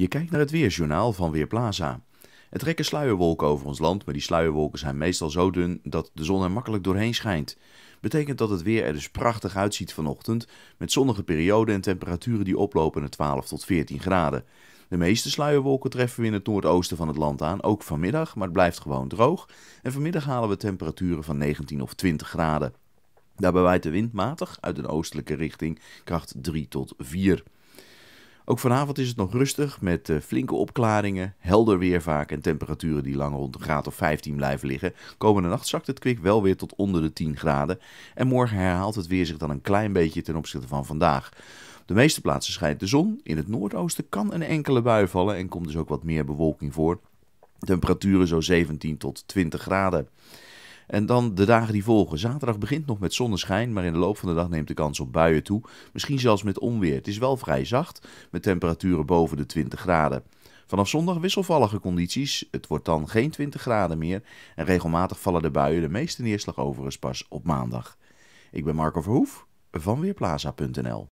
Je kijkt naar het weerjournaal van Weerplaza. Het trekken sluierwolken over ons land, maar die sluierwolken zijn meestal zo dun dat de zon er makkelijk doorheen schijnt. Betekent dat het weer er dus prachtig uitziet vanochtend, met zonnige perioden en temperaturen die oplopen naar 12 tot 14 graden. De meeste sluierwolken treffen we in het noordoosten van het land aan, ook vanmiddag, maar het blijft gewoon droog. En vanmiddag halen we temperaturen van 19 of 20 graden. Daarbij waait de wind matig uit een oostelijke richting, kracht 3 tot 4. Ook vanavond is het nog rustig met eh, flinke opklaringen, helder weer vaak en temperaturen die lang rond een graad of 15 blijven liggen. Komende nacht zakt het kwik wel weer tot onder de 10 graden en morgen herhaalt het weer zich dan een klein beetje ten opzichte van vandaag. De meeste plaatsen schijnt de zon. In het noordoosten kan een enkele bui vallen en komt dus ook wat meer bewolking voor. Temperaturen zo 17 tot 20 graden. En dan de dagen die volgen. Zaterdag begint nog met zonneschijn, maar in de loop van de dag neemt de kans op buien toe. Misschien zelfs met onweer. Het is wel vrij zacht, met temperaturen boven de 20 graden. Vanaf zondag wisselvallige condities. Het wordt dan geen 20 graden meer. En regelmatig vallen de buien, de meeste neerslag overigens pas op maandag. Ik ben Marco Verhoef van Weerplaza.nl